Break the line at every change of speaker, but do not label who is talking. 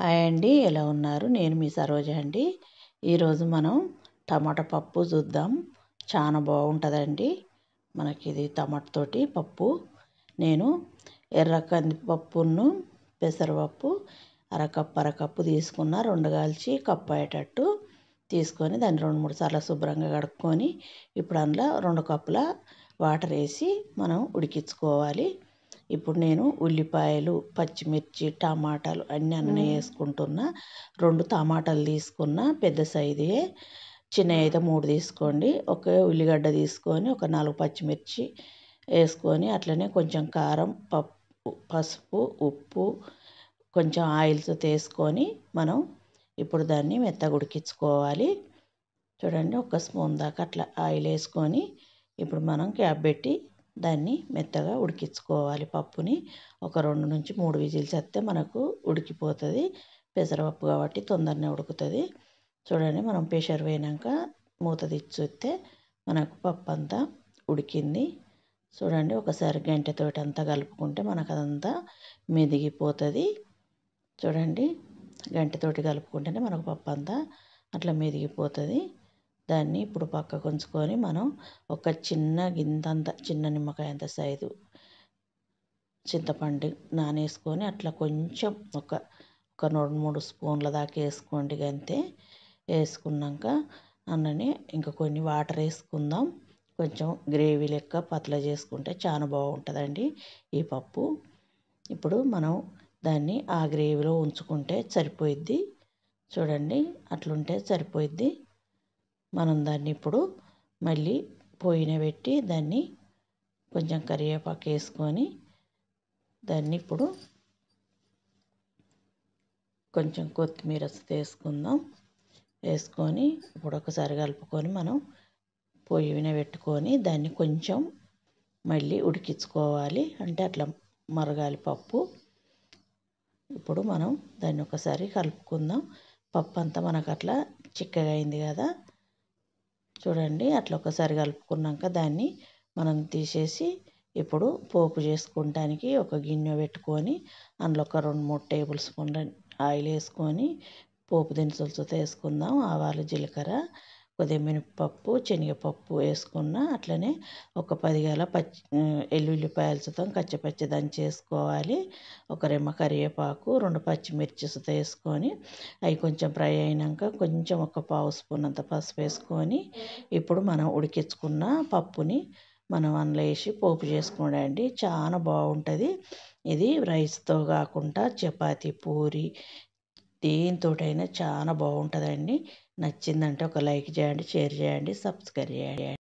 hi అండి ఎలా ఉన్నారు నేను మీ సరోజ అండి ఈరోజు మనం టమాటా పప్పు చూద్దాం చాలా బాగుంటుందండి మనకి ఇది టమాటాతోటి పప్పు నేను ఎర్ర కందిపప్పును పెసరపప్పు అరకప్పు అరకప్పు తీసుకున్న రెండు కాల్చి కప్పు అయ్యేటట్టు తీసుకొని దాన్ని రెండు మూడు సార్లు శుభ్రంగా కడుక్కొని ఇప్పుడు అందులో రెండు కప్పుల వాటర్ వేసి మనం ఉడికించుకోవాలి ఇప్పుడు నేను ఉల్లిపాయలు పచ్చిమిర్చి టమాటాలు అన్నీ అన్నీ వేసుకుంటున్నా రెండు టమాటాలు తీసుకున్న పెద్ద సైజు చిన్నవి అయితే మూడు తీసుకోండి ఒక ఉల్లిగడ్డ తీసుకొని ఒక నాలుగు పచ్చిమిర్చి వేసుకొని అట్లనే కొంచెం కారం పప్పు పసుపు ఉప్పు కొంచెం ఆయిల్తో తీసుకొని మనం ఇప్పుడు దాన్ని మెత్తగా ఉడికించుకోవాలి చూడండి ఒక స్పూన్ దాకా అట్లా ఆయిల్ వేసుకొని ఇప్పుడు మనం క్యాప్ పెట్టి దాన్ని మెత్తగా ఉడికించుకోవాలి పప్పుని ఒక రెండు నుంచి మూడు విజిల్స్ వస్తే మనకు ఉడికిపోతుంది పెసరపప్పు కాబట్టి తొందరనే ఉడుకుతుంది చూడండి మనం ప్రెషర్ పోయినాక మూత తీసి చూస్తే మనకు పప్పు అంతా ఉడికింది చూడండి ఒకసారి గంటెతోటి అంతా కలుపుకుంటే మనకు అదంతా మెదిగిపోతుంది చూడండి గంటెతోటి కలుపుకుంటేనే మనకు పప్పు అంతా అట్లా మెదిగిపోతుంది దాన్ని ఇప్పుడు పక్కకు ఉంచుకొని మనం ఒక చిన్న గింతంత చిన్న నిమ్మకాయ అంత సైజు చింతపండు నానేసుకొని అట్లా కొంచెం ఒక ఒక రెండు మూడు స్పూన్ల దాకా వేసుకోండి అంతే వేసుకున్నాక అన్నని ఇంకా కొన్ని వాటర్ వేసుకుందాం కొంచెం గ్రేవీ లెక్క పతల చేసుకుంటే చాలా బాగుంటుందండి ఈ పప్పు ఇప్పుడు మనం దాన్ని ఆ గ్రేవీలో ఉంచుకుంటే సరిపోయిద్ది చూడండి అట్లుంటే సరిపోయిద్ది మనం దాన్ని ఇప్పుడు మళ్ళీ పోయిన పెట్టి దాన్ని కొంచెం కరివేపాకు వేసుకొని దాన్ని ఇప్పుడు కొంచెం కొత్తిమీర వేసుకుందాం వేసుకొని ఇప్పుడు ఒకసారి కలుపుకొని మనం పొయ్యిన పెట్టుకొని దాన్ని కొంచెం మళ్ళీ ఉడికించుకోవాలి అంటే అట్లా మరగాలి పప్పు ఇప్పుడు మనం దాన్ని ఒకసారి కలుపుకుందాం పప్పు అంతా మనకు అట్లా చిక్కగా అయింది కదా చూడండి అట్లా ఒకసారి కలుపుకున్నాక దాన్ని మనం తీసేసి ఇప్పుడు పోపు చేసుకుంటానికి ఒక గిన్నె పెట్టుకొని అందులో ఒక రెండు మూడు టేబుల్ స్పూన్ల ఆయిల్ వేసుకొని పోపు దినుసులతో వేసుకుందాం ఆవాలు జీలకర్ర కొద్దిగా మినప్పప్పు శనగపప్పు వేసుకున్న అట్లనే ఒక పదిగల పచ్చి ఎల్లుల్లిపాయలు సుతం కచ్చపచ్చి దంచేసుకోవాలి ఒక రెమ్మ కరివేపాకు రెండు పచ్చిమిర్చి సుత వేసుకొని అవి కొంచెం ఫ్రై అయినాక కొంచెం ఒక పావు స్పూన్ అంత పసుపు వేసుకొని ఇప్పుడు మనం ఉడికించుకున్న పప్పుని మనం అందులో వేసి పోపు చేసుకోండి అండి చాలా బాగుంటుంది ఇది రైస్తో కాకుండా చపాతి పూరి దేనితోటైనా చాలా బాగుంటుందండి నచ్చిందంటే ఒక లైక్ చేయండి షేర్ చేయండి సబ్స్క్రైబ్ చేయండి